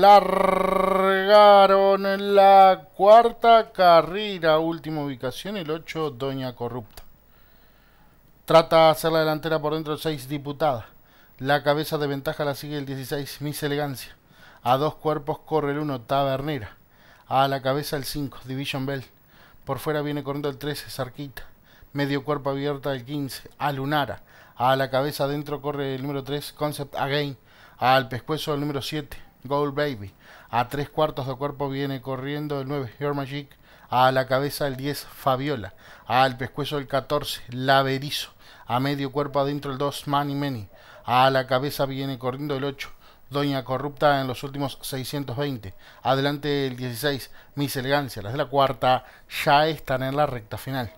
largaron la cuarta carrera, última ubicación, el 8, Doña Corrupta. Trata de hacer la delantera por dentro 6 Diputada. La cabeza de ventaja la sigue el 16, Miss Elegancia. A dos cuerpos corre el 1, Tabernera. A la cabeza el 5, Division Bell. Por fuera viene corriendo el 13, Sarquita. Medio cuerpo abierta el 15, alunara A la cabeza adentro corre el número 3, Concept Again al pescuezo el número 7, Gold Baby. A tres cuartos de cuerpo viene corriendo el 9, Your Magic. A la cabeza el 10, Fabiola. Al pescuezo el 14, Laberizo. A medio cuerpo adentro el 2, manny Many. A la cabeza viene corriendo el 8, Doña Corrupta en los últimos 620. Adelante el 16, Miss Elegancia. Las de la cuarta ya están en la recta final.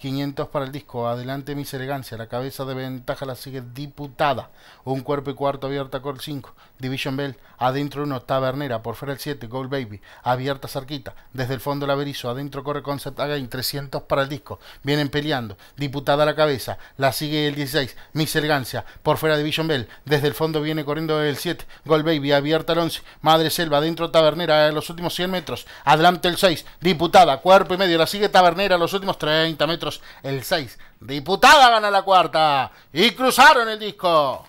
500 para el disco. Adelante mis elegancia. La cabeza de ventaja la sigue diputada. Un cuerpo y cuarto abierta con 5. Division Bell. Adentro uno, Tabernera. Por fuera el 7. Gold Baby. Abierta cerquita. Desde el fondo la berizo, Adentro corre Concept Again. 300 para el disco. Vienen peleando. Diputada la cabeza. La sigue el 16. Mis elegancia. Por fuera Division Bell. Desde el fondo viene corriendo el 7. Gold Baby. Abierta el 11. Madre Selva. Adentro Tabernera. Eh, los últimos 100 metros. Adelante el 6. Diputada. Cuerpo y medio. La sigue Tabernera. los últimos 30 metros el 6. Diputada gana la cuarta y cruzaron el disco.